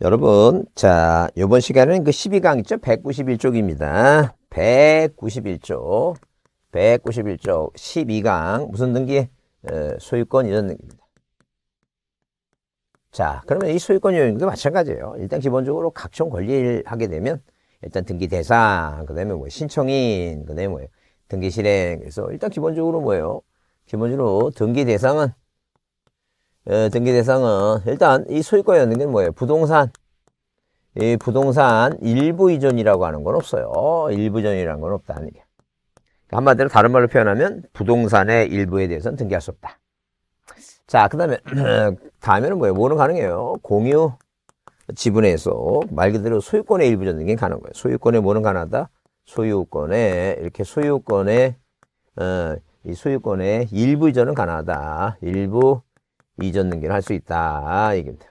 여러분, 자, 요번 시간은 그 12강 있죠? 191쪽입니다. 191쪽. 191쪽. 12강. 무슨 등기? 소유권 이런 등기입니다. 자, 그러면 이 소유권 요인도 마찬가지예요. 일단 기본적으로 각종 권리를 하게 되면 일단 등기 대상, 그 다음에 뭐 신청인, 그 다음에 뭐예요? 등기 실행. 그래서 일단 기본적으로 뭐예요? 기본적으로 등기 대상은 예, 등기 대상은 일단 이 소유권 이 없는 게 뭐예요? 부동산. 이 부동산 일부 이전이라고 하는 건 없어요. 일부 이전이라는 건 없다는 게. 그러니까 한마디로 다른 말로 표현하면 부동산의 일부에 대해서는 등기할 수 없다. 자, 그 다음에, 다음에는 뭐예요? 뭐는 가능해요? 공유 지분에서 말 그대로 소유권의 일부 이전 등기 는 가는 거예요. 소유권의 뭐는 가능하다? 소유권의, 이렇게 소유권의, 어, 이 소유권의 일부 이전은 가능하다. 일부 이전 등기를 할 수 있다 아, 얘기입니다.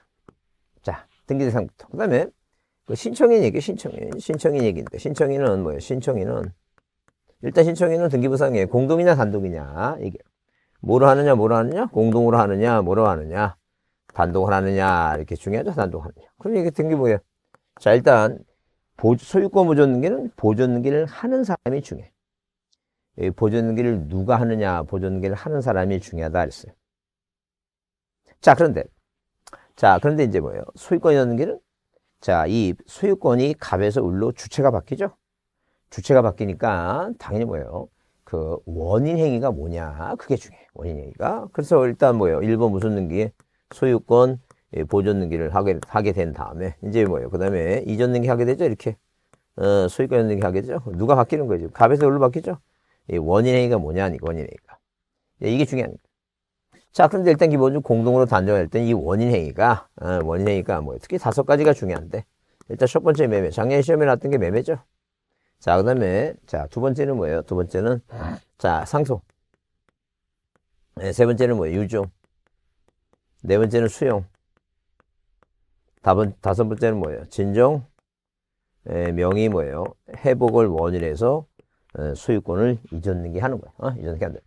자, 등기 대상부터. 그 다음에 그 신청인 얘기 신청인. 신청인 얘기인데 신청인은 뭐예요? 신청인은 일단 신청인은 등기부상에 공동이냐 단독이냐 얘기 뭐로 하느냐 뭐로 하느냐 공동으로 하느냐 뭐로 하느냐 단독을 하느냐 이렇게 중요하죠 단독 하느냐. 그럼 이게 등기 뭐예요? 자 일단 보 소유권 보존등기는 보존등기를 하는 사람이 중요해. 보존등기를 누가 하느냐 보존등기를 하는 사람이 중요하다 그랬어요. 자, 그런데. 자, 그런데 이제 뭐예요? 소유권이라는 게는 자, 이 소유권이 갑에서 을로 주체가 바뀌죠? 주체가 바뀌니까 당연히 뭐예요? 그 원인 행위가 뭐냐? 그게 중요해요. 원인 행위가. 그래서 일단 뭐예요? 1번 무슨 능기? 소유권 예, 보존 능기를 하게, 하게 된 다음에 이제 뭐예요? 그 다음에 이전 능기 하게 되죠? 이렇게. 어, 소유권 이전 능기 하겠죠? 누가 바뀌는 거죠? 갑에서 을로 바뀌죠? 이 원인 행위가 뭐냐? 원인 행위가. 예, 이게 중요하니까. 자, 그런데 일단 기본적으로 공동으로 단정할 때는 이 원인 행위가, 어, 원인 행위가 뭐, 예요 특히 다섯 가지가 중요한데. 일단 첫 번째 매매. 작년 시험에 나왔던 게 매매죠. 자, 그 다음에, 자, 두 번째는 뭐예요? 두 번째는, 자, 상속. 네, 세 번째는 뭐예요? 유종. 네 번째는 수용. 다번, 다섯 번째는 뭐예요? 진정. 에, 네, 명의 뭐예요? 회복을 원인해서 어, 수익권을 이전는게 하는 거예요. 어? 이전는게 한다.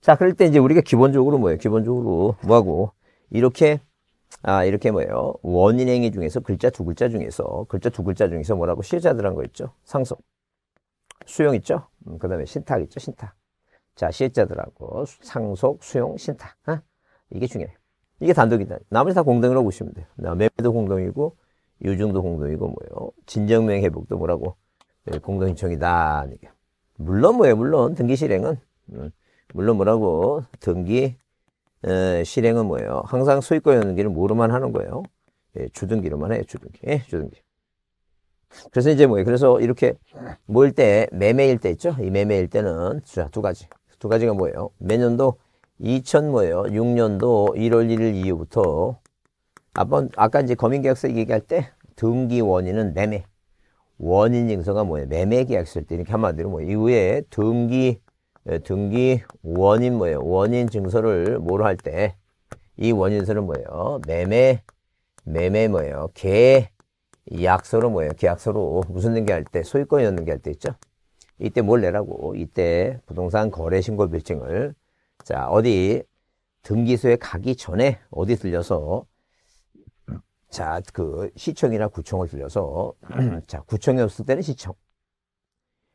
자, 그럴 때 이제 우리가 기본적으로 뭐예요? 기본적으로 뭐하고 이렇게 아, 이렇게 뭐예요? 원인 행위 중에서 글자 두 글자 중에서 글자 두 글자 중에서 뭐라고 시자들한 거 있죠? 상속. 수용 있죠? 음, 그다음에 신탁 있죠? 신탁. 자, 시자들하고 상속, 수용, 신탁. 아? 이게 중요해요. 이게 단독이다. 나머지 다 공동이라고 보시면 돼요. 매매도 공동이고 유증도 공동이고 뭐예요? 진정명 회복도 뭐라고 네, 예, 공동 신청이다. 물론 뭐예요? 물론 등기 실행은 음. 물론 뭐라고 등기 에, 어, 실행은 뭐예요? 항상 수익과 연기를 모로만 하는 거예요? 예, 주등기로만 해요. 주등기. 예, 주등기. 그래서 이제 뭐예요? 그래서 이렇게 모일 때 매매일 때 있죠? 이 매매일 때는 자두 가지. 두 가지가 뭐예요? 매년도 2000 뭐예요? 6년도 1월 1일 이후부터 아까, 아까 이제 거민계약서 얘기할 때 등기 원인은 매매. 원인 증서가 뭐예요? 매매 계약서일 때 이렇게 한마디로 뭐 이후에 등기 예, 등기 원인 뭐예요? 원인 증서를 뭐로 할 때 이 원인서는 뭐예요? 매매 매매 뭐예요? 계약서로 뭐예요? 계약서로 무슨 등기할 때 소유권 이전 등기할 때 있죠? 이때 뭘 내라고? 이때 부동산 거래 신고 빌증을 자 어디 등기소에 가기 전에 어디 들려서 자 그 시청이나 구청을 들려서 자 구청에 없을 때는 시청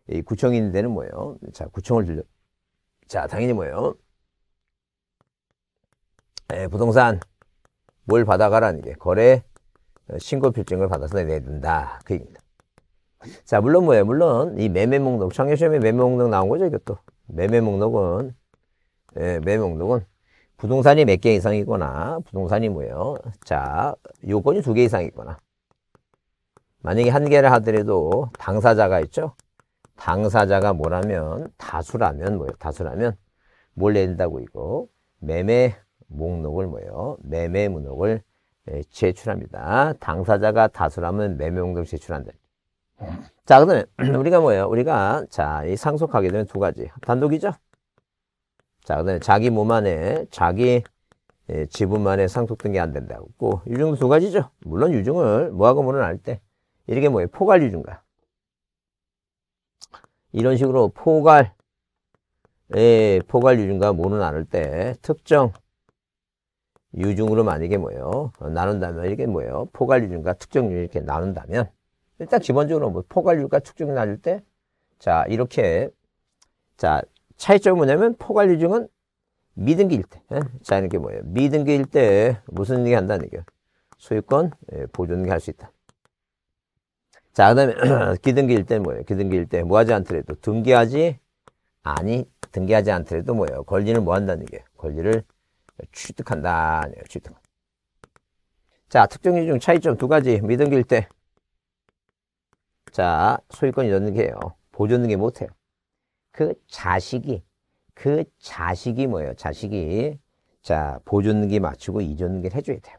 이구청이 있는 데는 뭐예요? 자 구청을 들려 자, 당연히 뭐예요? 에, 예, 부동산 뭘 받아가라는 게 거래 어, 신고 필증을 받아서 내야 된다. 그 얘기입니다. 자, 물론 뭐예요? 물론 이 매매 목록, 청약시험에 매매 목록 나온 거죠, 이것도. 매매 목록은, 예, 매매 목록은 부동산이 몇 개 이상이거나, 부동산이 뭐예요? 자, 요건이 두 개 이상이거나, 만약에 한 개를 하더라도 당사자가 있죠? 당사자가 뭐라면 다수라면 뭐예요? 다수라면 뭘 낸다고 이거 매매 목록을 뭐예요? 매매 목록을 예, 제출합니다. 당사자가 다수라면 매매 목록을 제출한다. 자, 그다음에 우리가 뭐예요? 우리가 자, 이 상속하게 되면 두 가지. 단독이죠? 자, 그다음에 자기 몸 안에 자기 예, 지분만에 상속된 게 안 된다고. 유증도 두 가지죠. 물론 유증을 뭐하고 뭐는 알 때. 이렇게 뭐예요? 포괄 유증과 이런 식으로 포괄 예, 포괄 유중과 모는 나눌 때 특정 유중으로 만약에 뭐예요? 나눈다면 이게 뭐예요? 포괄 유중과 특정 유중 이렇게 나눈다면 일단 기본적으로 뭐 포괄 유중과 특정 유중 나눌 때 자, 이렇게 자, 차이점은 뭐냐면 포괄 유중은 미등기일 때. 예? 자, 이렇게 뭐예요? 미등기일 때 무슨 얘기 한다는 얘기예요? 소유권 예, 보존 할수 있다. 자, 그 다음에 기등기일 때 뭐예요? 기등기일 때 뭐 하지 않더라도 등기하지 아니 등기하지 않더라도 뭐예요? 권리는뭐 한다는 게요 권리를 취득한다. 네요 취득. 자, 특정일 중 차이점 두 가지. 미등기일 때. 자, 소유권이 넣는 게요. 보존 등기 못 해요. 그 자식이, 그 자식이 뭐예요? 자식이. 자, 보존 등기 맞추고 이전 등기를 해줘야 돼요.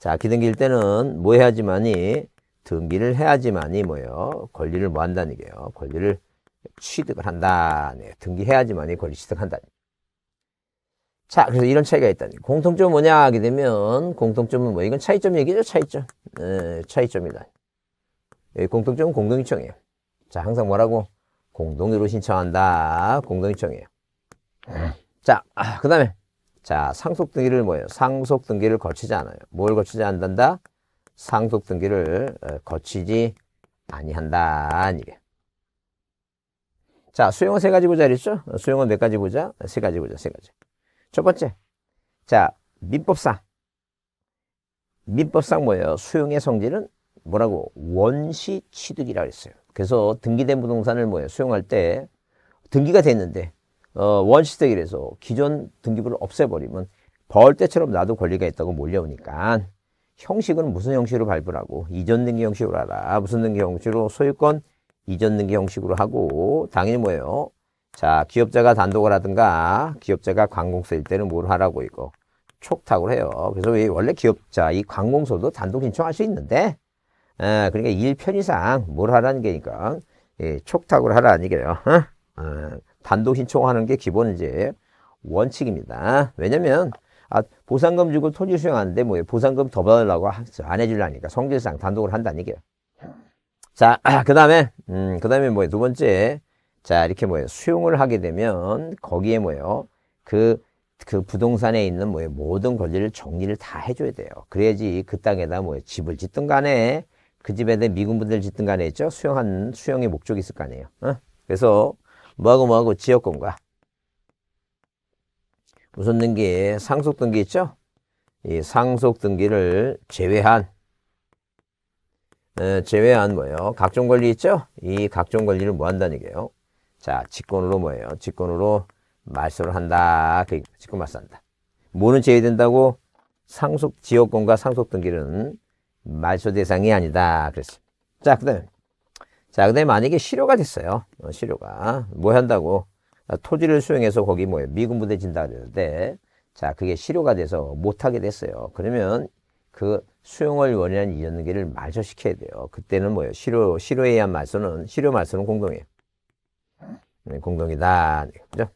자, 기등기일 때는 뭐 해야지만이 등기를 해야지만이 뭐예요? 권리를 뭐 한다는 게요. 권리를 취득을 한다. 네, 등기해야지만이 권리 취득한다. 자, 그래서 이런 차이가 있다니. 공통점 뭐냐 하게 되면 공통점은 뭐 이건 차이점 얘기죠. 차이점. 네, 차이점이다. 네, 공통점은 공동요청이에요. 자, 항상 뭐라고? 공동으로 신청한다. 공동요청이에요. 자, 아, 그 다음에 자, 상속 등기를 뭐예요? 상속 등기를 거치지 않아요. 뭘 거치지 않는다? 상속 등기를 어, 거치지 아니한다. 이게. 자, 수용은 세 가지 보자 그랬죠? 어, 수용은 몇 네 가지 보자? 세 가지 보자, 세 가지. 첫 번째. 자, 민법상. 민법상 뭐예요? 수용의 성질은 뭐라고? 원시 취득이라고 했어요. 그래서 등기된 부동산을 뭐예요? 수용할 때 등기가 됐는데 어, 원시 취득이라서 기존 등기부를 없애버리면 벌떼처럼 나도 권리가 있다고 몰려오니까 형식은 무슨 형식으로 발부하고 를 이전 등기 형식으로 하라. 무슨 등기 형식으로 소유권 이전 등기 형식으로 하고 당연히 뭐예요? 자, 기업자가 단독을 하든가 기업자가 관공서일 때는 뭘 하라고 이거 촉탁을 해요. 그래서 원래 기업자 이 관공서도 단독 신청할 수 있는데 에, 그러니까 일 편의상 뭘 하라는 게니까 예, 촉탁을 하라아니기예요 어? 어, 단독 신청하는 게 기본 이제 원칙입니다. 왜냐면 아, 보상금 주고 토지 수용하는데 뭐 보상금 더 받으려고 안 해주려니까 성질상 단독을 한다는 얘기예요. 자, 아, 그 다음에, 음, 그 다음에 뭐예요? 두 번째. 자, 이렇게 뭐예요? 수용을 하게 되면 거기에 뭐예요? 그, 그 부동산에 있는 뭐예요? 모든 권리를 정리를 다 해줘야 돼요. 그래야지 그 땅에다 뭐예요? 집을 짓든 간에 그 집에 대한 미군분들 짓든 간에 있죠? 수용한, 수용의 목적이 있을 거 아니에요. 어? 그래서 뭐하고 뭐하고 지역권과 무슨 등기? 상속 등기 있죠? 이 상속 등기를 제외한 에, 어, 제외한 뭐예요? 각종 권리 있죠? 이 각종 권리를 뭐 한다는 얘기예요? 자, 직권으로 뭐예요? 직권으로 말소를 한다. 그 직권 말소한다. 뭐는 제외된다고? 상속 지역권과 상속 등기는 말소 대상이 아니다. 그랬어. 자, 그다음 자, 그다 만약에 실효가 됐어요. 어, 실효가 뭐 한다고? 아, 토지를 수용해서 거기 뭐예요? 미군 부대 진다 그랬는데 자 그게 실효가 돼서 못하게 됐어요. 그러면 그 수용을 원하는 이연계를 말소시켜야 돼요. 그때는 뭐예요? 실효 실효에 의한 말소는 실효 말소는 공동이에요. 네, 공동이다. 그죠?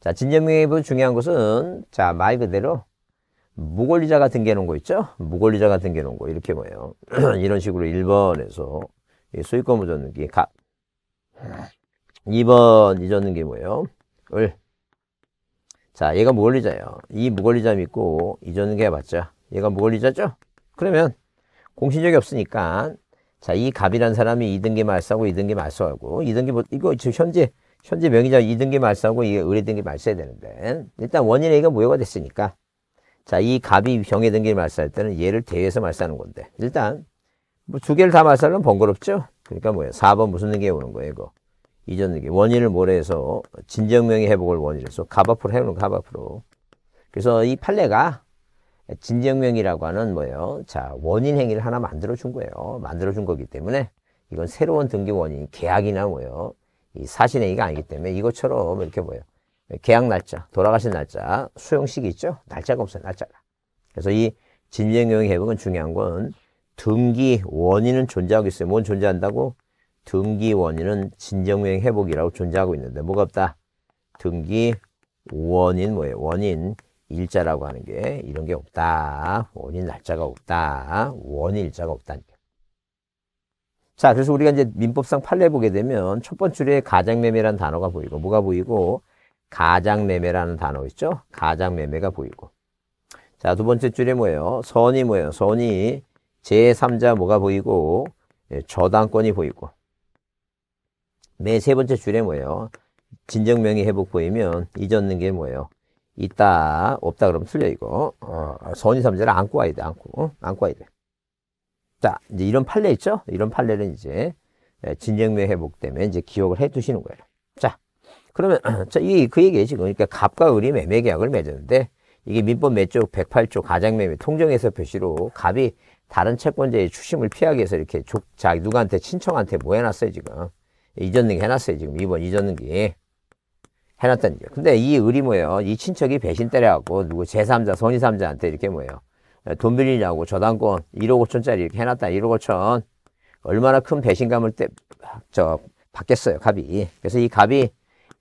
자 진정명예부 중요한 것은 자말 그대로 무권리자가 등기해놓은 거 있죠? 무권리자가 등기해놓은 거 이렇게 뭐예요? 이런 식으로 1번에서 소유권 무존등기각 2번 잊었는 게 뭐예요? 을. 자, 얘가 무걸리자예요. 이 무걸리자 믿고 잊었는 게 맞죠? 얘가 무걸리자죠? 그러면 공신력이 없으니까 자, 이 갑이란 사람이 2등기 말사고 2등기 말소하고 2등기 뭐, 이거 현재 현재 명의자 2등기 말사고 이게 을이등기 말사해야 되는데 일단 원인의 가 무효가 됐으니까 자, 이 갑이 병의 등기를 말살할 때는 얘를 대해서 말살하는 건데. 일단, 뭐두 개를 다 말살하면 번거롭죠? 그러니까 뭐예요? 4번 무슨 등기에 오는 거예요, 이거? 이전 원인을 모래해서 진정명의 회복을 원인으로 해서 갑 앞으로 해오는 갑 앞으로 그래서 이 판례가 진정명이라고 하는 뭐예요 자 원인 행위를 하나 만들어 준 거예요 만들어 준 거기 때문에 이건 새로운 등기 원인 계약이나 뭐예요 이 사신 행위가 아니기 때문에 이것처럼 이렇게 뭐예요 계약 날짜 돌아가신 날짜 수용 식이 있죠 날짜가 없어요 날짜가 그래서 이 진정명의 회복은 중요한 건 등기 원인은 존재하고 있어요 뭔 존재한다고 등기 원인은 진정명 회복이라고 존재하고 있는데 뭐가 없다? 등기 원인 뭐예요? 원인 일자라고 하는 게 이런 게 없다. 원인 날짜가 없다. 원인 일자가 없다니까. 자, 그래서 우리가 이제 민법상 판례 보게 되면 첫번 줄에 가장매매라는 단어가 보이고 뭐가 보이고 가장매매라는 단어 있죠? 가장매매가 보이고 자, 두 번째 줄에 뭐예요? 선이 뭐예요? 선이 제3자 뭐가 보이고 예, 저당권이 보이고 매세 번째 줄에 뭐예요? 진정명의 회복 보이면 잊었는 게 뭐예요? 있다, 없다 그러면 틀려, 이거. 어, 선의삼자를 안고 와야 돼, 안고. 어? 안고 와야 돼. 자, 이제 이런 판례 있죠? 이런 판례는 이제 예, 진정명의 회복 때문에 이제 기억을 해 두시는 거예요. 자, 그러면 자, 이, 그 얘기예요, 지금. 그러니까 갑과 을이 매매 계약을 맺었는데 이게 민법 몇쪽 108조 가장매매 통정에서 표시로 갑이 다른 채권자의 추심을 피하기 위해서 이렇게 족, 자, 누구한테 친척한테 모여놨어요, 지금. 이전 등기 해놨어요. 지금 이번 이전 등기. 해놨다는 게. 근데 이 을이 뭐예요? 이 친척이 배신 때려갖고 누구 제3자, 손이3자한테 이렇게 뭐예요? 돈 빌리냐고 저당권 1억 5천짜리 이렇게 해놨다. 1억 5천. 얼마나 큰 배신감을 때, 저, 받겠어요. 갑이. 그래서 이 갑이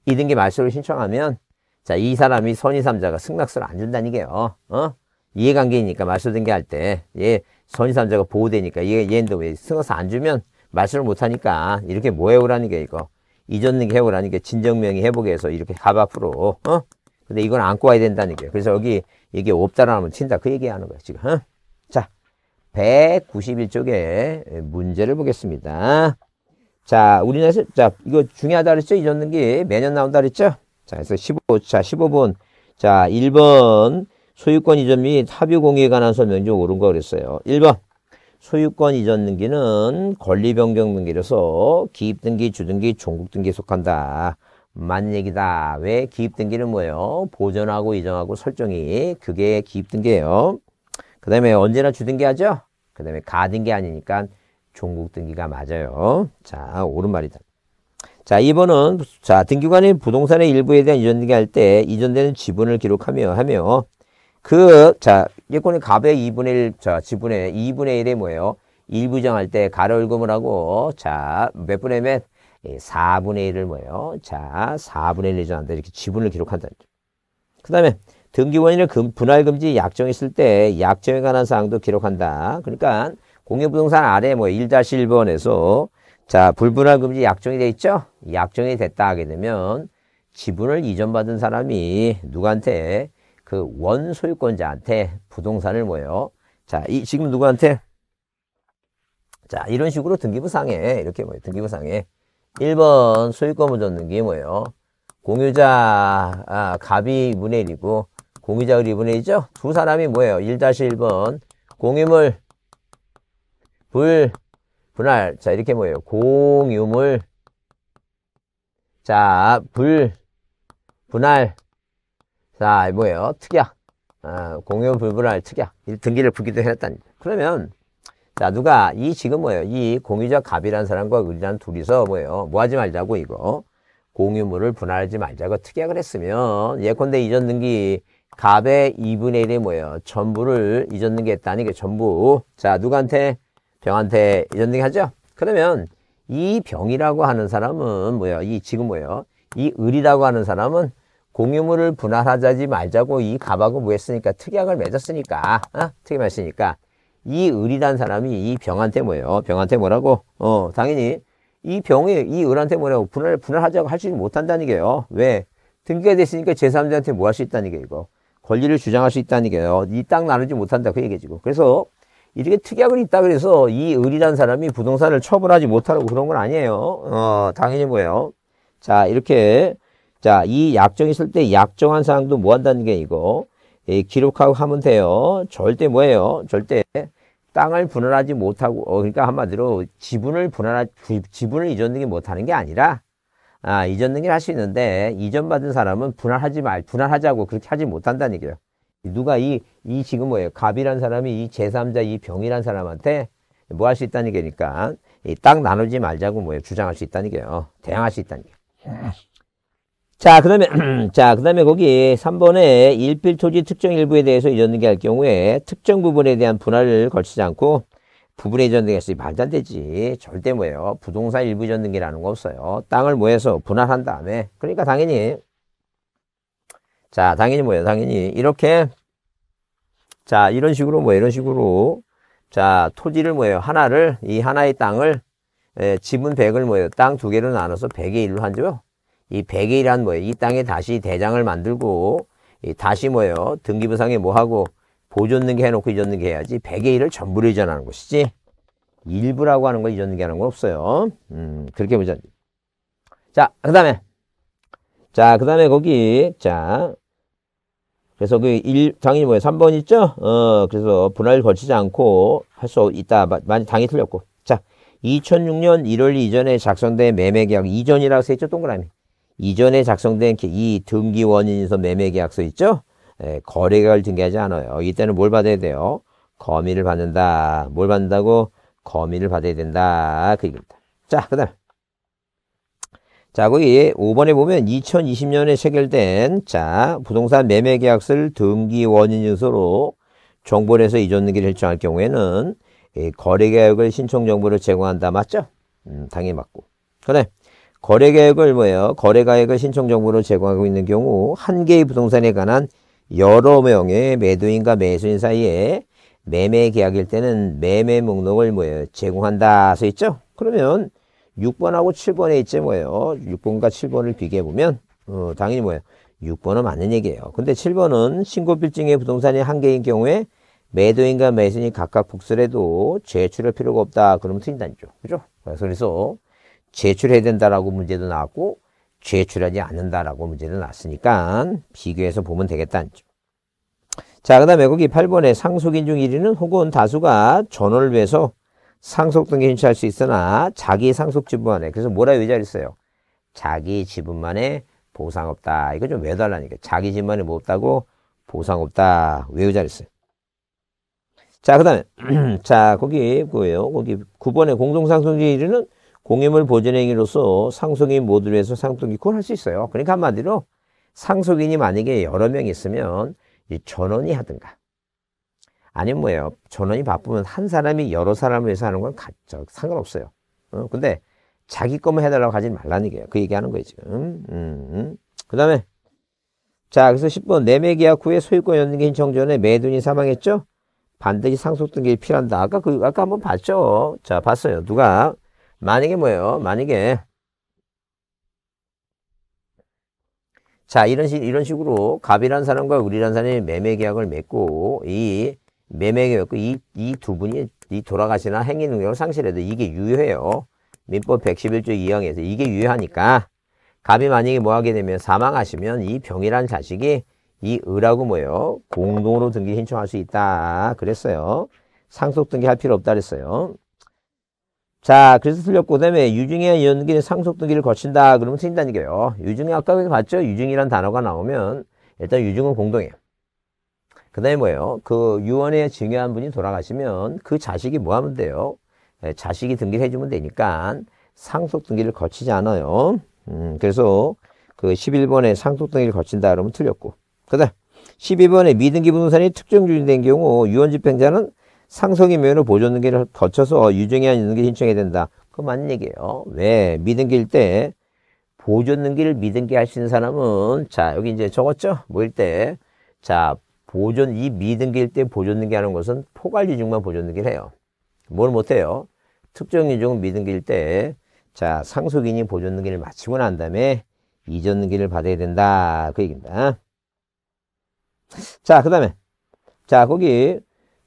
2등기 말소를 신청하면 자, 이 사람이 선의3자가 승낙서를 안 준다는 게요. 어? 이해관계이니까 말소등기 할 때, 얘, 선의3자가 보호되니까 얘, 얘는 왜 승낙서 안 주면 말씀을 못하니까 이렇게 뭐 해오라는 게 이거 이전는게 해오라는 게 진정명이 해보게해서 이렇게 갑 앞으로 어? 근데 이건 안고 와야 된다는 게 그래서 여기 이게 없다라면 친다 그 얘기하는 거야 지금 어? 자 191쪽에 문제를 보겠습니다 자 우리나라에서 자 이거 중요하다 그랬죠 잊었는 게 매년 나온다 그랬죠 자 그래서 15자 15번 자 1번 소유권 이전 및합의 공유에 관한 설명 중 옳은 거 그랬어요 1번 소유권 이전 등기는 권리 변경 등기로서 기입 등기, 주등기, 종국 등기에 속한다. 맞는 얘기다. 왜 기입 등기는 뭐예요? 보존하고 이전하고 설정이 그게 기입 등기예요. 그 다음에 언제나 주등기 하죠? 그 다음에 가등기 아니니까 종국 등기가 맞아요. 자, 옳은 말이다. 자, 2번은 자, 등기관이 부동산의 일부에 대한 이전 등기할 때 이전되는 지분을 기록하며 하며 그, 자, 예코는 갑의 2분의 1, 자, 지분의 2분의 1이 뭐예요? 1부정할 때 가로일금을 하고, 자, 몇 분의 몇? 4분의 예, 1을 뭐예요? 자, 4분의 1이 정한다. 이렇게 지분을 기록한다. 그 다음에 등기원인을 금, 분할금지 약정했을 때 약정에 관한 사항도 기록한다. 그러니까 공유부동산 아래 뭐 1-1번에서 자, 불분할금지 약정이 돼 있죠? 약정이 됐다 하게 되면 지분을 이전받은 사람이 누구한테 그 원소유권자한테 부동산을 뭐예요? 자, 이 지금 누구한테? 자, 이런 식으로 등기부상에 이렇게 뭐예요? 등기부상에 1번 소유권 을존는게 뭐예요? 공유자 아, 갑이 분의 1이고 공유자 을이 분의 1이죠? 두 사람이 뭐예요? 1-1번 공유물 불 분할 자 이렇게 뭐예요? 공유물 자불 분할 자, 뭐예요? 특약. 아, 공유 불분할 특약. 등기를 붙기도 해놨다니. 그러면, 자, 누가, 이 지금 뭐예요? 이 공유자 갑이라는 사람과 의이라는 둘이서 뭐예요? 뭐 하지 말자고, 이거. 공유물을 분할하지 말자고 특약을 했으면, 예컨대 이전 등기 갑의 2분의 1이 뭐예요? 전부를 이전 등기 했다니, 그 전부. 자, 누구한테? 병한테 이전 등기 하죠? 그러면, 이 병이라고 하는 사람은 뭐예요? 이 지금 뭐예요? 이 을이라고 하는 사람은 공유물을 분할하자지 말자고 이 가방은 뭐 했으니까 특약을 맺었으니까 어? 특약 맺었으니까 이 을이란 사람이 이 병한테 뭐예요? 병한테 뭐라고? 어 당연히 이 병이 이 을한테 뭐라고 분할 분할하자고 할수 못한다는 게요. 왜? 등기가 됐으니까 제3자한테 뭐 할 수 있다는 게 이거. 권리를 주장할 수 있다는 게요. 이 땅 나누지 못한다 그 얘기 지금. 그래서 이렇게 특약을 있다 그래서 이 을이란 사람이 부동산을 처분하지 못하라고 그런 건 아니에요. 어 당연히 뭐예요. 자 이렇게 자, 이 약정 있을 때 약정한 사항도 뭐 한다는 게 이거 예, 기록하고 하면 돼요. 절대 뭐예요? 절대 땅을 분할하지 못하고 어, 그러니까 한마디로 지분을 분할 지분을 이전 등기 못하는 게 아니라 아, 이전 등기를 할수 있는데 이전 받은 사람은 분할하지 말 분할하자고 그렇게 하지 못한다는 얘기예요. 누가 이, 이 지금 뭐예요? 갑이란 사람이 이 제3자 이 병이란 사람한테 뭐 할 수 있다는 얘기니까 이 땅 나누지 말자고 뭐예요? 주장할 수 있다는 얘기예요. 대항할 수 있다는 얘기예요. 자, 그 다음에, 자, 그 다음에 거기 3번에 일필 토지 특정 일부에 대해서 이전 등기할 경우에 특정 부분에 대한 분할을 걸치지 않고 부분에 이전 등기했으니 말도 안 되지. 절대 뭐예요. 부동산 일부 이전 등기라는 거 없어요. 땅을 모여서 분할한 다음에. 그러니까 당연히, 자, 당연히 뭐예요. 당연히 이렇게, 자, 이런 식으로 뭐 이런 식으로, 자, 토지를 뭐예요. 하나를, 이 하나의 땅을, 예, 지분 100을 뭐예요. 땅 두개를 나눠서 100의 1로 한 줘요. 이 백일이란 뭐예요? 이 땅에 다시 대장을 만들고 이 다시 뭐예요? 등기부상에 뭐하고 보존등기 해놓고 이전등기 해야지 백의 일을 전부를 이전하는 것이지 일부라고 하는 걸 이전등기 하는 건 없어요. 음, 그렇게 보자. 자, 그 다음에 자, 그 다음에 거기 자 그래서 그 일, 당연히 뭐예요? 3번 있죠? 어, 그래서 분할 거치지 않고 할 수 있다. 많이 당이 틀렸고. 자, 2006년 1월 이전에 작성된 매매계약 이전이라고 써있죠? 동그라미. 이전에 작성된 이 등기 원인인서 매매 계약서 있죠? 예, 거래가를 등기하지 않아요. 이때는 뭘 받아야 돼요? 거미를 받는다. 뭘 받는다고? 거미를 받아야 된다. 그 얘기입니다. 자, 그 다음. 자, 거기 5번에 보면 2020년에 체결된 자 부동산 매매 계약서를 등기 원인 요소로 정보를해서 이전 등기를 결정할 경우에는 거래 계약을 신청 정보를 제공한다. 맞죠? 음, 당연히 맞고. 그래. 거래 계획을 뭐예요? 거래 가액을 신청 정보로 제공하고 있는 경우 한 개의 부동산에 관한 여러 명의 매도인과 매수인 사이에 매매 계약일 때는 매매 목록을 뭐예요? 제공한다 써 있죠? 그러면 6번하고 7번에 있지 뭐예요? 6번과 7번을 비교해 보면 어, 당연히 뭐예요? 6번은 맞는 얘기예요. 근데 7번은 신고 필증의 부동산이 한 개인 경우에 매도인과 매수인이 각각 복수해도 제출할 필요가 없다. 그러면 틀린다죠. 그죠? 그래서 제출해야 된다라고 문제도 나왔고 제출하지 않는다라고 문제도 나왔으니까 비교해서 보면 되겠다는 점. 자, 그 다음에 거기 8번에 상속인 중 1위는 혹은 다수가 전원을 위해서 상속 등기 신청할 수 있으나 자기 상속 지분만에 그래서 뭐라 외자했어요 자기 지분만에 보상 없다. 이거 좀 외달라니까. 자기 지분만에 뭐 없다고 보상 없다. 외우자랬어요. 자, 그 다음에 자 거기 뭐예요? 거기 9번에 공동상속인 1위는 공유물 보존행위로서 상속인 모두 위해서 상속이권 할수 있어요. 그러니까 한마디로 상속인이 만약에 여러 명 있으면 전원이 하든가 아니면 뭐예요. 전원이 바쁘면 한 사람이 여러 사람을 위해서 하는 건 가, 저, 상관없어요. 어, 근데 자기 것만 해달라고 하지 말라는 얘기예요. 그 얘기하는 거예요 지금. 음, 음. 그 다음에 자 그래서 10번 매매 계약 후에 소유권 연기 신청 전에 매도인이 사망했죠. 반드시 상속 등기를 필요한다. 아까 그 아까 한번 봤죠. 자 봤어요. 누가 만약에 뭐예요? 만약에 자 이런 식 이런 식으로 갑이라 사람과 을이라 사람이 매매 계약을 맺고 이 매매 계약고 이이 두 분이 이 돌아가시나 행위 능력을 상실해도 이게 유효해요. 민법 111조 2항에서 이게 유효하니까 갑이 만약에 뭐 하게 되면 사망하시면 이 병이란 자식이 이 을하고 뭐예요? 공동으로 등기 신청할 수 있다 그랬어요. 상속 등기할 필요 없다 그랬어요. 자, 그래서 틀렸고, 그 다음에 유증의 연기는 상속 등기를 거친다. 그러면 틀린다는 얘기예요. 유증이 아까 봤죠? 유증이란 단어가 나오면 일단 유증은 공동이에요. 그 다음에 뭐예요? 그 유언의 증여한 분이 돌아가시면 그 자식이 뭐 하면 돼요? 예, 자식이 등기를 해주면 되니까 상속 등기를 거치지 않아요. 음, 그래서 그 11번에 상속 등기를 거친다. 그러면 틀렸고. 그 다음 12번에 미등기 부동산이 특정 주인된 경우 유언 집행자는 상속의 면을 보존 등기를 거쳐서 어, 유증이한닌능계 신청해야 된다. 그거 맞는 얘기예요. 왜? 미등기일 때 보존 등기를 미등기 할 수 있는 사람은 자 여기 이제 적었죠? 뭐일때자 보존 이 미등기일 때 보존 등기 하는 것은 포괄 유증만 보존 등기를 해요. 뭘 못해요? 특정 유증은 미등기일 때자 상속인이 보존 등기를 마치고 난 다음에 이전 등기를 받아야 된다 그 얘기입니다. 자그 다음에 자 거기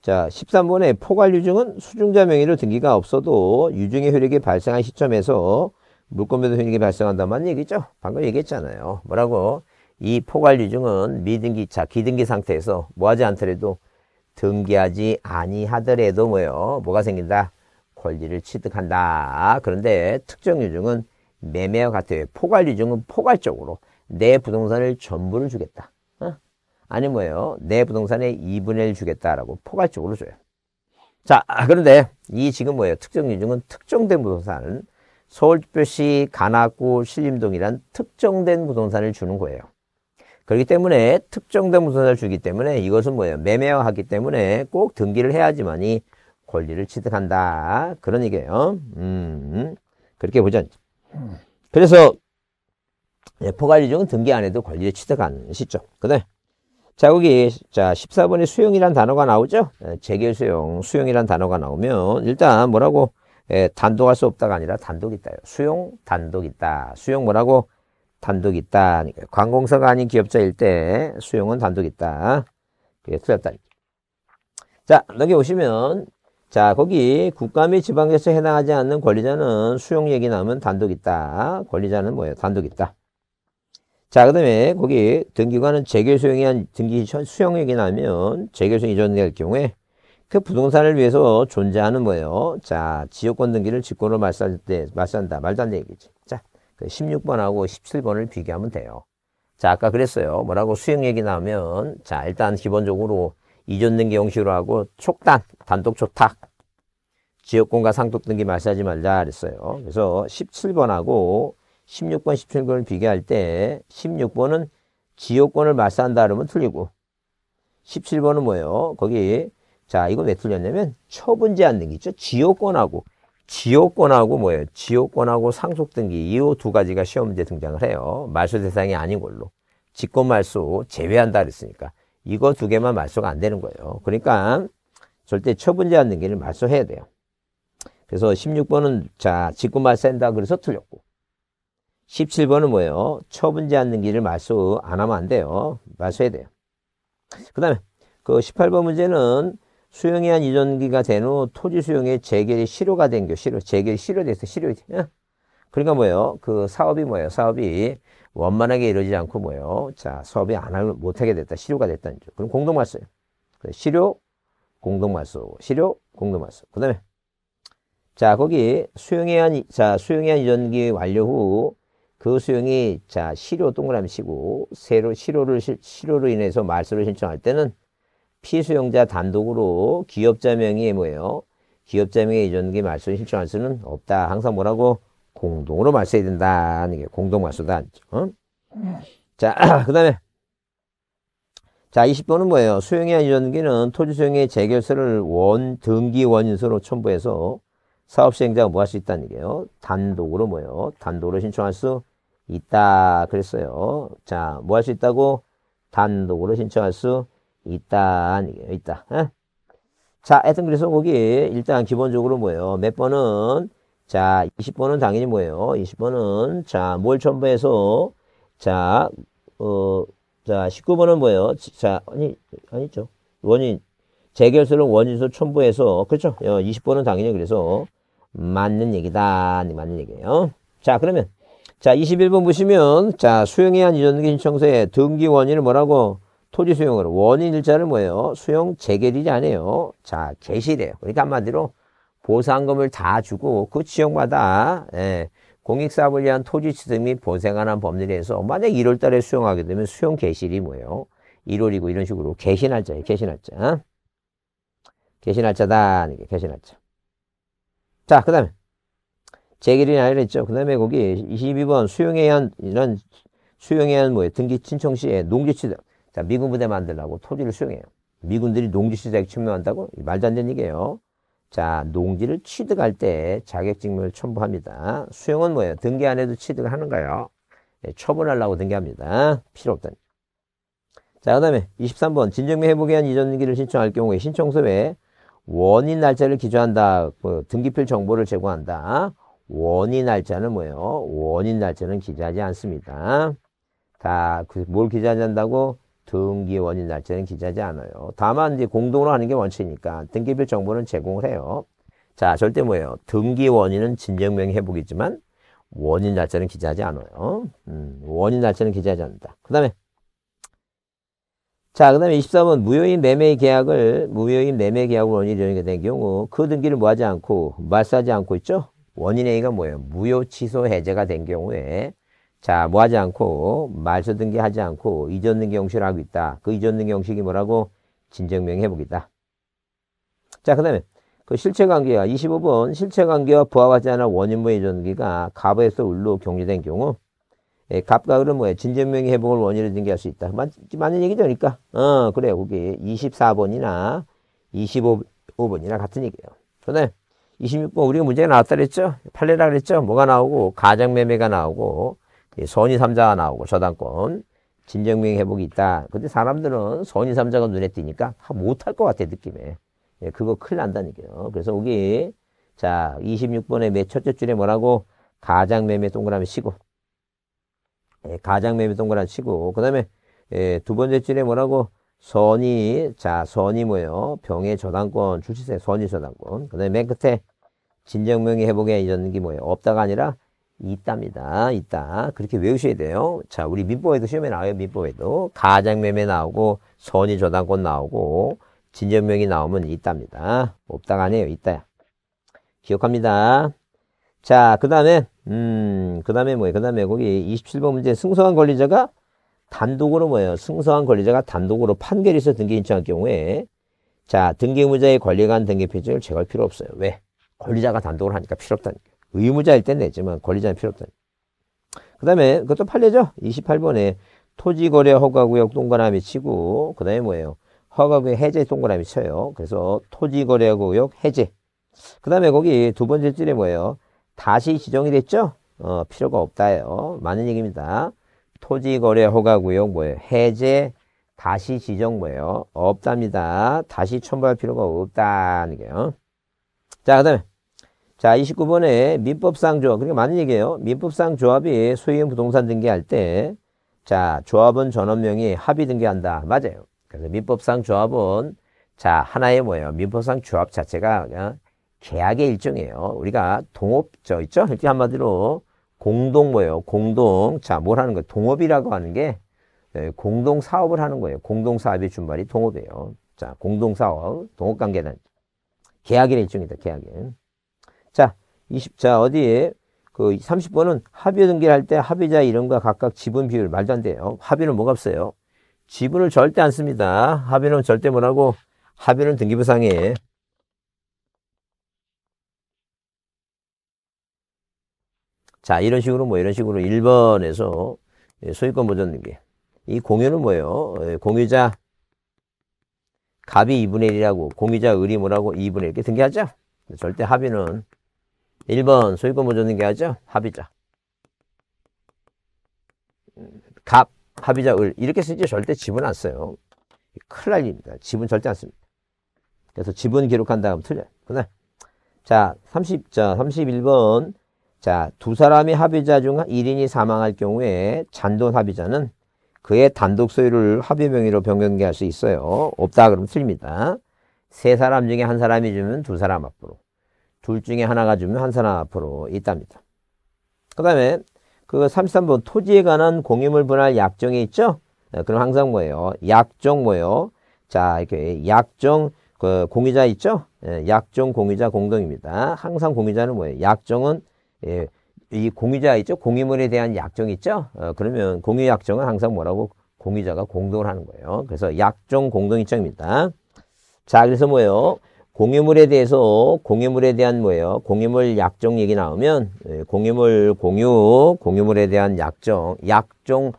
자, 13번에 포괄유증은 수증자 명의로 등기가 없어도 유증의 효력이 발생한 시점에서 물권매도 효력이 발생한다만 얘기죠. 방금 얘기했잖아요. 뭐라고? 이 포괄유증은 미등기차, 기등기 상태에서 뭐하지 않더라도 등기하지 아니하더라도 뭐요? 뭐가 생긴다? 권리를 취득한다. 그런데 특정 유증은 매매와 같아요. 포괄 유증은 포괄적으로 내 부동산을 전부를 주겠다. 아니 뭐예요? 내부동산에 2분의 1 주겠다라고 포괄적으로 줘요. 자 그런데 이 지금 뭐예요? 특정인증은 특정된 부동산은 서울특별시 가나구 신림동이란 특정된 부동산을 주는 거예요. 그렇기 때문에 특정된 부동산을 주기 때문에 이것은 뭐예요? 매매하기 화 때문에 꼭 등기를 해야지만이 권리를 취득한다. 그런 얘기예요. 음, 그렇게 보죠. 그래서 예, 포괄인증은 등기 안 해도 권리를 취득하는 시죠. 그다음 자, 거기, 자, 14번에 수용이란 단어가 나오죠? 예, 재계 수용, 수용이란 단어가 나오면, 일단 뭐라고, 예, 단독할 수 없다가 아니라 단독 있다 수용, 단독 있다. 수용 뭐라고? 단독 있다. 그러니까 관공서가 아닌 기업자일 때 수용은 단독 있다. 그게 틀렸다. 자, 넘겨보시면, 자, 거기 국가 및 지방에서 해당하지 않는 권리자는 수용 얘기 나오면 단독 있다. 권리자는 뭐예요? 단독 있다. 자, 그 다음에 거기 등기관은 재결 수용에 한 등기 수용액이 나면 재결 수용 이전될 경우에 그 부동산을 위해서 존재하는 뭐예요? 자, 지역권 등기를 직권으로 말살 때, 말한다 말도 안 되는 얘기지. 자, 그 16번하고 17번을 비교하면 돼요. 자, 아까 그랬어요. 뭐라고 수용액이 나오면, 자, 일단 기본적으로 이전 등기 형식으로 하고 촉단, 단독 촉탁, 지역권과 상속 등기 말살하지 말자 그랬어요. 그래서 17번하고 16번, 17번을 비교할 때 16번은 지옥권을 말살한다 그러면 틀리고 17번은 뭐예요? 거기 자이거왜 틀렸냐면 처분제 안등기 있죠? 지옥권하고 지옥권하고 뭐예요? 지옥권하고 상속등기 이 두 가지가 시험 문제 등장을 해요. 말소 대상이 아닌 걸로 직권 말소 제외한다 그랬으니까 이거 두 개만 말소가 안 되는 거예요. 그러니까 절대 처분제 안등기를 말소해야 돼요. 그래서 16번은 자 직권 말소한다 그래서 틀렸고 17번은 뭐예요? 처분지 않는 길을 말소 안 하면 안 돼요. 말소해야 돼요. 그 다음에 그 18번 문제는 수용에 한 이전기가 된 후 토지 수용의 재결이 실효가 된 겨. 실효. 재결이 실효돼서 실효지. 예? 그러니까 뭐예요? 그 사업이 뭐예요? 사업이 원만하게 이루어지지 않고 뭐예요? 자, 사업이 안하 못하게 됐다. 실효가 됐다는 점. 그럼 공동 말소예요. 실효, 공동 말소. 실효, 공동 말소. 그 다음에 자, 거기 수용에 한, 자, 수용에 한 이전기 완료 후그 수용이 자 시료 동그라미 시고 세로 시료를 시료로 인해서 말소를 신청할 때는 피수용자 단독으로 기업자 명의에 뭐예요? 기업자 명의 이전기 말소 신청할 수는 없다. 항상 뭐라고 공동으로 말소해야 된다. 하는 게 공동 말소다. 어? 음. 자, 그다음에 자, 20번은 뭐예요? 수용이 이전기는 토지 수용의 재결서를 원 등기 원인서로 첨부해서 사업 시행자가 뭐 할 수 있다는 얘기예요. 단독으로 뭐예요? 단독으로 신청할 수 있다 그랬어요. 자, 뭐 할 수 있다고? 단독으로 신청할 수 있다. 있다. 에? 예? 자, 하여튼 그래서 거기 일단 기본적으로 뭐예요? 몇 번은 자, 20번은 당연히 뭐예요? 20번은 자, 뭘 첨부해서 자, 어, 자, 19번은 뭐예요? 자, 아니, 아니죠. 원인 재결수를 원인수 첨부해서 그렇죠. 20번은 어, 당연히 그래서 맞는 얘기다. 네, 맞는 얘기예요. 자, 그러면 자, 21번 보시면, 자, 수용에 한 이전등기 신청서에 등기 원인을 뭐라고? 토지 수용으로 원인 일자를 뭐예요? 수용 재개되지않아요 자, 개시래요. 그러니까 한마디로 보상금을 다 주고 그 지역마다, 예, 공익사업을 위한 토지 취득 및보생 관한 법률에 의해서 만약 1월 달에 수용하게 되면 수용 개시일이 뭐예요? 1월이고 이런 식으로 개시 날짜예요. 개시 날짜. 개시 날짜다. 개시 날짜. 자, 그 다음에. 제길이 아이런 있죠. 그 다음에 거기 22번 수용해야 한, 이런 수용해야 한 뭐예요? 등기 신청 시에 농지취득. 자, 미군 부대 만들라고 토지를 수용해요. 미군들이 농지취득 침범한다고? 말도 안 되는 얘기예요. 자, 농지를 취득할 때 자격증명을 첨부합니다. 수용은 뭐예요? 등기 안 해도 취득을 하는 거예요. 네, 처분하려고 등기합니다. 필요 없던 자, 그 다음에 23번 진정명 회복에 한 이전기를 등 신청할 경우에 신청서에 원인 날짜를 기재한다. 뭐, 그 등기필 정보를 제공한다. 원인 날짜는 뭐예요? 원인 날짜는 기재하지 않습니다. 다, 그 뭘 기재하지 않는다고? 등기 원인 날짜는 기재하지 않아요. 다만 이제 공동으로 하는 게 원칙이니까 등기별 정보는 제공을 해요. 자, 절대 뭐예요? 등기 원인은 진정명의 회복이지만 원인 날짜는 기재하지 않아요. 음, 원인 날짜는 기재하지 않는다. 그 다음에 자, 그 다음에 23번 무효인 매매 계약을 무효인 매매 계약으로 원인이 적용된 경우 그 등기를 뭐하지 않고 말사하지 않고 있죠? 원인 A가 뭐예요? 무효 취소 해제가 된 경우에 자, 뭐 하지 않고 말소 등기하지 않고 이전 등기 형식을 하고 있다. 그 이전 등기 형식이 뭐라고? 진정명의 회복이다. 자, 그 다음에 그 실체관계와 25번 실체관계와 부합하지 않은 원인부 이전 등기가 갑에서 을로 경제된 경우 예, 갑과 을은 뭐예요? 진정명의 회복을 원인으로 등기할 수 있다. 맞, 맞는 얘기죠, 그러니까? 어, 그래요. 거기 24번이나 25번이나 같은 얘기예요. 그 다음에 26번 우리가 문제가 나왔다 그랬죠? 판례라 그랬죠? 뭐가 나오고 가정매매가 나오고 선의 3자가 나오고 저당권 진정명 회복이 있다. 근데 사람들은 선의 3자가 눈에 띄니까 못할 것 같아 느낌에. 예, 그거 큰일 난다는얘기예요 그래서 우리 자 26번의 매 첫째 줄에 뭐라고 가장매매 동그라미 치고 예, 가장매매 동그라미 치고 그 다음에 예, 두 번째 줄에 뭐라고 선이 자 선이 뭐예요? 병의 저당권 출시세 선이 저당권. 그다음에 맨 끝에 진정명의 회복에 이전게 뭐예요? 없다가 아니라 있답니다. 있다. 그렇게 외우셔야 돼요. 자, 우리 민법에도 시험에 나와요. 민법에도 가장매매 나오고 선이 저당권 나오고 진정명이 나오면 있답니다. 없다가 아니에요. 있다야. 기억합니다. 자, 그 다음에, 음, 그 다음에 뭐예요? 그 다음에 거기 27번 문제 승소한 권리자가 단독으로 뭐예요? 승소한 권리자가 단독으로 판결에서 등기 인청한 경우에 자 등기의무자의 권리에 관한 등기 표준을 제거할 필요 없어요. 왜? 권리자가 단독으로 하니까 필요 없다니까. 의무자일 땐 내지만 권리자는 필요 없다니까. 그 다음에 그것도 판례죠 28번에 토지거래 허가구역 동그라미 치고 그 다음에 뭐예요? 허가구역 해제 동그라미 쳐요. 그래서 토지거래구역 해제. 그 다음에 거기 두 번째 줄에 뭐예요? 다시 지정이 됐죠? 어, 필요가 없다요. 많은 얘기입니다. 토지거래 허가구역 뭐예요? 해제 다시 지정 뭐예요? 없답니다. 다시 첨부할 필요가 없다는 게요. 자, 그 다음에 자, 29번에 민법상 조합. 그러니까 많은 얘기예요. 민법상 조합이 소유형 부동산 등기할 때, 자, 조합은 전원명이 합의 등기한다. 맞아요. 그래서 민법상 조합은, 자, 하나의 뭐예요? 민법상 조합 자체가 그냥 계약의 일종이에요. 우리가 동업, 저 있죠? 이렇게 한마디로 공동 뭐예요? 공동. 자, 뭘 하는 거예요? 동업이라고 하는 게 네, 공동 사업을 하는 거예요. 공동 사업의 준말이 동업이에요. 자, 공동 사업, 동업 관계는 계약의 일종이다. 계약인. 자, 20, 자, 어디에? 그 30번은 합의 등기를 할 때 합의자 이름과 각각 지분 비율 말도 안 돼요. 합의는 뭐가 없어요. 지분을 절대 안 씁니다. 합의는 절대 뭐라고? 합의는 등기부상에 자, 이런 식으로 뭐 이런 식으로 1번에서 예, 소유권 보존등기이 공유는 뭐예요? 예, 공유자 갑이 2분의 1이라고 공유자 을이 뭐라고 2분의 1 이렇게 등기하죠? 절대 합의는 1번 소유권 보존 등기하죠? 합의자. 갑, 합의자, 을 이렇게 쓰지 절대 집은 안 써요. 큰일 날 일입니다. 집은 절대 안 씁니다. 그래서 집은 기록한 다음 틀려요. 그날. 자, 30, 자, 31번. 자, 두 사람의 합의자 중 1인이 사망할 경우에 잔돈 합의자는 그의 단독 소유를 합의 명의로 변경할 수 있어요. 없다 그러면 틀립니다. 세 사람 중에 한 사람이 주면 두 사람 앞으로, 둘 중에 하나가 주면 한 사람 앞으로 있답니다. 그 다음에 그 33번 토지에 관한 공유물 분할 약정이 있죠? 네, 그럼 항상 뭐예요? 약정 뭐예요? 자, 이렇게 약정 그 공유자 있죠? 네, 약정 공유자 공동입니다. 항상 공유자는 뭐예요? 약정은 예, 이 공유자 있죠? 공유물에 대한 약정 있죠? 어, 그러면 공유 약정은 항상 뭐라고 공유자가 공동을 하는 거예요. 그래서 약정 공동입장입니다 자, 그래서 뭐예요? 공유물에 대해서 공유물에 대한 뭐예요? 공유물 약정 얘기 나오면 예, 공유물 공유, 공유물에 대한 약정, 약정,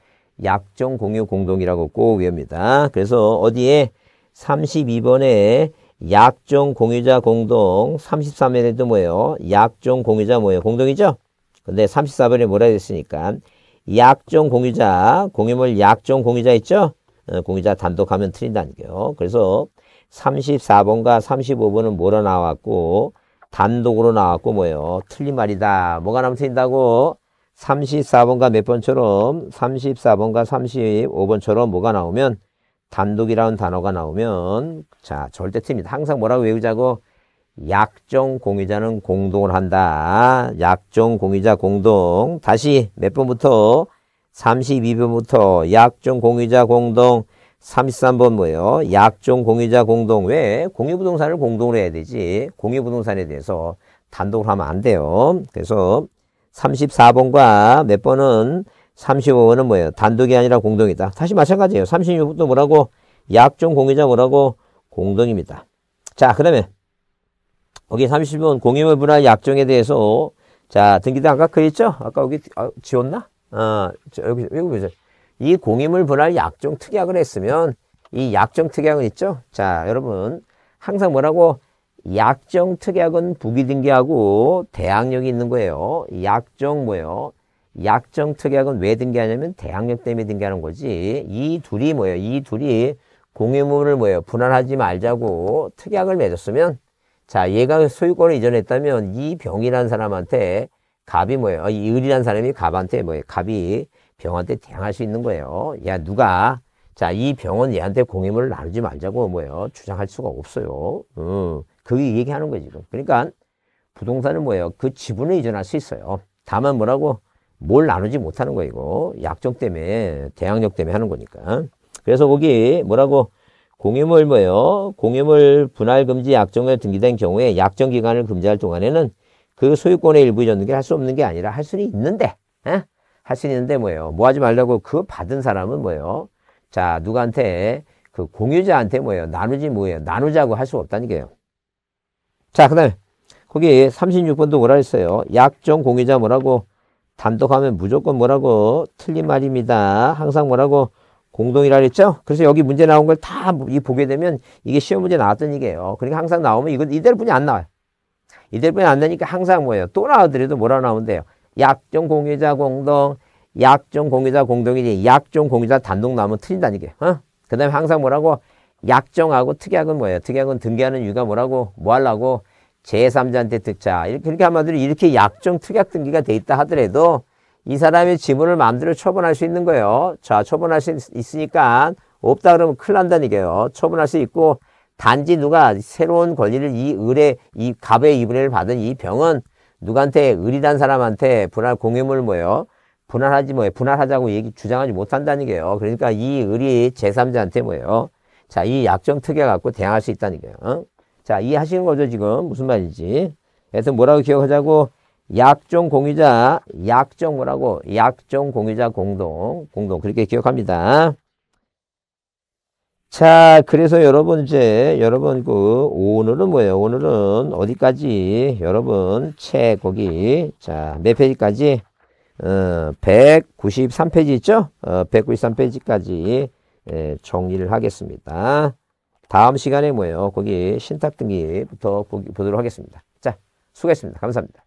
약정 공유 공동이라고 꼭 외웁니다. 그래서 어디에 32번에 약종 공유자 공동 33면에도 뭐예요? 약종 공유자 뭐예요? 공동이죠? 근데 34번에 뭐라 했으니까 약종 공유자, 공유물 약종 공유자 있죠? 어, 공유자 단독하면 틀린다는 거요. 그래서 34번과 35번은 뭐로 나왔고 단독으로 나왔고 뭐예요? 틀린 말이다. 뭐가 나면 틀린다고? 34번과 몇 번처럼 34번과 35번처럼 뭐가 나오면 단독이라는 단어가 나오면 자 절대 팀립니다 항상 뭐라고 외우자고 약정 공유자는 공동을 한다. 약정 공유자 공동 다시 몇 번부터 32번부터 약정 공유자 공동 33번 뭐예요? 약정 공유자 공동 왜? 공유부동산을 공동으로 해야 되지 공유부동산에 대해서 단독으로 하면 안 돼요. 그래서 34번과 몇 번은 3 5번은 뭐예요? 단독이 아니라 공동이다. 다시 마찬가지예요. 36도 번 뭐라고? 약종 공유자 뭐라고? 공동입니다. 자, 그러면 여기 30번 공유물 분할 약정에 대해서 자, 등기도 아까 그랬죠? 아까 여기 아, 지웠나? 아, 저, 여기 여기 보죠. 이 공유물 분할 약정 특약을 했으면 이 약정 특약은 있죠? 자, 여러분 항상 뭐라고 약정 특약은 부기 등기하고 대항력이 있는 거예요. 약정 뭐예요? 약정 특약은 왜 등기하냐면 대항력 때문에 등기하는 거지. 이 둘이 뭐예요? 이 둘이 공유물을 뭐예요? 분할하지 말자고 특약을 맺었으면 자 얘가 소유권을 이전했다면 이 병이라는 사람한테 갑이 뭐예요? 이 을이라는 사람이 갑한테 뭐예요? 갑이 병한테 대항할 수 있는 거예요. 야 누가 자 이 병은 얘한테 공유물을 나누지 말자고 뭐예요? 주장할 수가 없어요. 음, 어, 그게 얘기하는 거지 그러니까 부동산은 뭐예요? 그 지분을 이전할 수 있어요. 다만 뭐라고? 뭘 나누지 못하는 거 이거 약정 때문에 대항력 때문에 하는 거니까 그래서 거기 뭐라고 공유물 뭐요 공유물 분할 금지 약정에 등기된 경우에 약정 기간을 금지할 동안에는 그 소유권의 일부 전등기를 할수 없는 게 아니라 할 수는 있는데 예? 할 수는 있는데 뭐예요 뭐 하지 말라고 그 받은 사람은 뭐예요 자 누구한테 그 공유자한테 뭐예요 나누지 뭐예요 나누자고 할 수 없다는 게요 자그 다음에 거기 36번도 뭐라 했어요 약정 공유자 뭐라고 단독하면 무조건 뭐라고 틀린 말입니다. 항상 뭐라고 공동이라 그랬죠? 그래서 여기 문제 나온 걸 다 보게 되면 이게 시험 문제 나왔던 얘기예요. 그러니까 항상 나오면 이건 이대로 뿐이 안 나와요. 이대로 뿐이 안 나니까 항상 뭐예요? 또 나오더라도 뭐라 고나오면돼요 약종 공유자 공동, 약종 공유자 공동이니 약종 공유자 단독 나오면 틀린다는 게. 어? 그 다음에 항상 뭐라고? 약정하고 특약은 뭐예요? 특약은 등기하는 이유가 뭐라고? 뭐 하려고? 제3자한테 득자 이렇게, 이렇게 한마디로 이렇게 약정 특약 등기가 돼 있다 하더라도 이 사람의 지문을 마음대로 처분할 수 있는 거예요. 자, 처분할 수 있으니까 없다 그러면 큰일 난다는 얘기예요. 처분할 수 있고 단지 누가 새로운 권리를 이 을의 이 갑의 이분해를 받은 이 병은 누구한테 을이란 사람한테 분할 공유물 뭐예요? 분할하지 뭐예요? 분할하자고 얘기 주장하지 못한다는 게요. 그러니까 이 을이 제3자한테 뭐예요? 자, 이 약정 특약 갖고 대항할 수 있다는 게요. 어? 자, 이해하시는 거죠, 지금. 무슨 말인지. 그래서 뭐라고 기억하자고, 약종 공유자, 약종 뭐라고, 약종 공유자 공동, 공동. 그렇게 기억합니다. 자, 그래서 여러분 이제, 여러분 그, 오늘은 뭐예요? 오늘은 어디까지? 여러분, 책, 거기. 자, 몇 페이지까지? 어, 193페이지 있죠? 어, 193페이지까지 예, 정리를 하겠습니다. 다음 시간에 뭐예요? 거기 신탁등기부터 보도록 하겠습니다. 자, 수고했습니다. 감사합니다.